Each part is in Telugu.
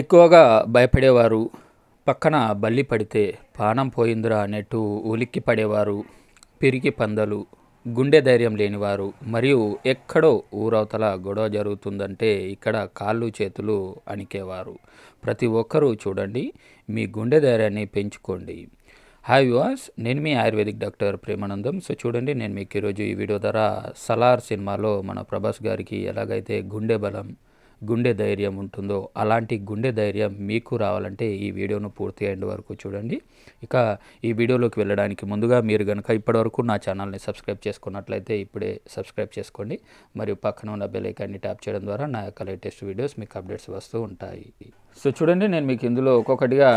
ఎక్కువగా భయపడేవారు పక్కన బల్లి పడితే పానం పోయిందిరా అనేట్టు ఉలిక్కి పడేవారు పిరికి పందలు గుండె ధైర్యం లేనివారు మరియు ఎక్కడో ఊరవతల గొడవ జరుగుతుందంటే ఇక్కడ కాళ్ళు చేతులు అణికేవారు ప్రతి ఒక్కరూ చూడండి మీ గుండె ధైర్యాన్ని పెంచుకోండి హాయ్ వాస్ నేను మీ ఆయుర్వేదిక్ డాక్టర్ ప్రేమానందం సో చూడండి నేను మీకు ఈరోజు ఈ వీడియో ద్వారా సలార్ సినిమాలో మన ప్రభాస్ గారికి ఎలాగైతే గుండె బలం గుండె ధైర్యం ఉంటుందో అలాంటి గుండె ధైర్యం మీకు రావాలంటే ఈ వీడియోను పూర్తి అయ్యే వరకు చూడండి ఇక ఈ వీడియోలోకి వెళ్ళడానికి ముందుగా మీరు కనుక ఇప్పటివరకు నా ఛానల్ని సబ్స్క్రైబ్ చేసుకున్నట్లయితే ఇప్పుడే సబ్స్క్రైబ్ చేసుకోండి మరియు పక్కన ఉన్న బెల్లైకాన్ని ట్యాప్ చేయడం ద్వారా నా యొక్క లేటెస్ట్ వీడియోస్ మీకు అప్డేట్స్ వస్తూ ఉంటాయి సో చూడండి నేను మీకు ఇందులో ఒక్కొక్కటిగా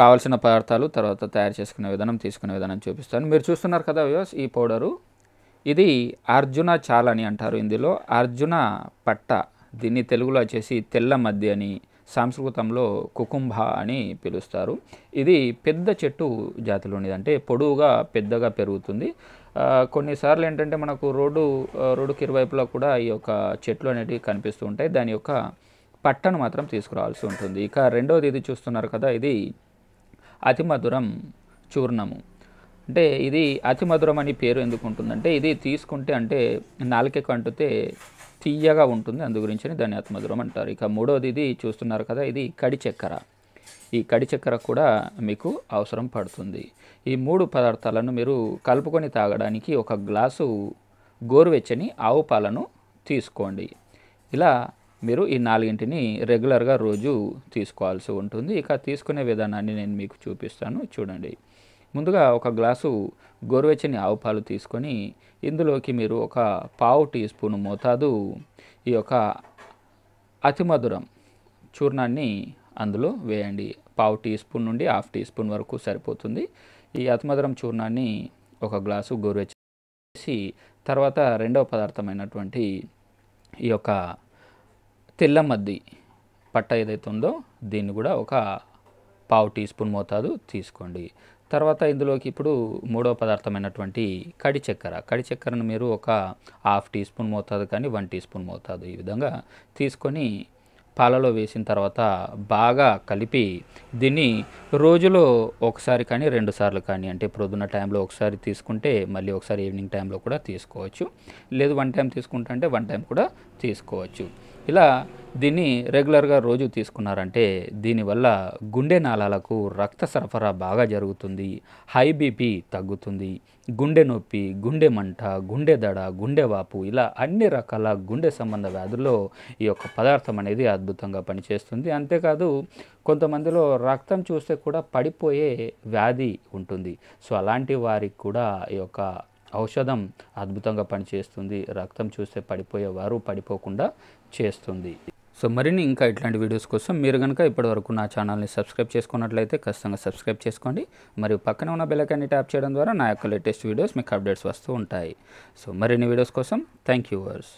కావాల్సిన పదార్థాలు తర్వాత తయారు చేసుకునే విధానం తీసుకునే విధానం చూపిస్తాను మీరు చూస్తున్నారు కదా వ్యూస్ ఈ పౌడరు ఇది అర్జున చాల్ అని అంటారు ఇందులో అర్జున పట్ట దీన్ని తెలుగులో వచ్చేసి తెల్ల మధ్య అని సంస్కృతంలో కుకుంభ అని పిలుస్తారు ఇది పెద్ద చెట్టు జాతిలోనిది అంటే పొడవుగా పెద్దగా పెరుగుతుంది కొన్నిసార్లు ఏంటంటే మనకు రోడ్డు రోడ్డుకి ఇరువైపులా కూడా ఈ యొక్క చెట్లు అనేటివి కనిపిస్తూ ఉంటాయి దాని యొక్క పట్టను మాత్రం తీసుకురావాల్సి ఉంటుంది ఇక రెండవది ఇది చూస్తున్నారు కదా ఇది అతి మధురం చూర్ణము అంటే ఇది అతి మధురం అని పేరు ఎందుకు ఉంటుందంటే ఇది తీసుకుంటే అంటే నాలుకకు అంటుతే తీయగా ఉంటుంది అందు గురించి దాన్ని ఆత్మధురం అంటారు ఇక మూడవది ఇది చూస్తున్నారు కదా ఇది కడి చక్కెర ఈ కడి చక్కెర కూడా మీకు అవసరం పడుతుంది ఈ మూడు పదార్థాలను మీరు కలుపుకొని తాగడానికి ఒక గ్లాసు గోరువెచ్చని ఆవు పాలను తీసుకోండి ఇలా మీరు ఈ నాలుగింటిని రెగ్యులర్గా రోజు తీసుకోవాల్సి ఉంటుంది ఇక తీసుకునే విధానాన్ని నేను మీకు చూపిస్తాను చూడండి ముందుగా ఒక గ్లాసు గోరువెచ్చని ఆవు పాలు తీసుకొని ఇందులోకి మీరు ఒక పావు టీ స్పూన్ మోతాదు ఈ యొక్క అతిమధురం చూర్ణాన్ని అందులో వేయండి పావు టీ స్పూన్ నుండి హాఫ్ టీ స్పూన్ వరకు సరిపోతుంది ఈ అతిమధురం చూర్ణాన్ని ఒక గ్లాసు గోరువెచ్చేసి తర్వాత రెండవ పదార్థమైనటువంటి ఈ యొక్క తెల్లమద్ది పట్ట ఏదైతే ఉందో దీన్ని కూడా ఒక పావు టీ స్పూన్ మోతాదు తీసుకోండి తర్వాత ఇందులోకి ఇప్పుడు మూడో పదార్థమైనటువంటి కడి చక్కెర కడి చక్కెరను మీరు ఒక హాఫ్ టీ స్పూన్ మోతాదు కానీ వన్ టీ స్పూన్ మోతాదు ఈ విధంగా తీసుకొని పాలలో వేసిన తర్వాత బాగా కలిపి దీన్ని రోజులో ఒకసారి కానీ రెండు సార్లు కానీ అంటే ప్రొద్దున టైంలో ఒకసారి తీసుకుంటే మళ్ళీ ఒకసారి ఈవినింగ్ టైంలో కూడా తీసుకోవచ్చు లేదు వన్ టైం తీసుకుంటా అంటే వన్ టైం కూడా తీసుకోవచ్చు ఇలా దీన్ని రెగ్యులర్గా రోజు తీసుకున్నారంటే దీనివల్ల గుండె నాళాలకు రక్త సరఫరా బాగా జరుగుతుంది హై బీపీ తగ్గుతుంది గుండె నొప్పి గుండె మంట గుండె దడ గుండె వాపు ఇలా అన్ని రకాల గుండె సంబంధ వ్యాధుల్లో ఈ యొక్క పదార్థం అనేది అద్భుతంగా పనిచేస్తుంది అంతేకాదు కొంతమందిలో రక్తం చూస్తే కూడా పడిపోయే వ్యాధి ఉంటుంది సో అలాంటి వారికి కూడా ఈ యొక్క ఔషధం అద్భుతంగా పనిచేస్తుంది రక్తం చూస్తే పడిపోయేవారు పడిపోకుండా చేస్తుంది సో మరిన్ని ఇంకా ఇట్లాంటి వీడియోస్ కోసం మీరు కనుక ఇప్పటివరకు నా ఛానల్ని సబ్స్క్రైబ్ చేసుకున్నట్లయితే ఖచ్చితంగా సబ్స్క్రైబ్ చేసుకోండి మరియు పక్కనే ఉన్న బెల్లకాన్ని ట్యాప్ చేయడం ద్వారా నా యొక్క లేటెస్ట్ వీడియోస్ మీకు అప్డేట్స్ వస్తూ ఉంటాయి సో మరిన్ని వీడియోస్ కోసం థ్యాంక్ యూ వర్స్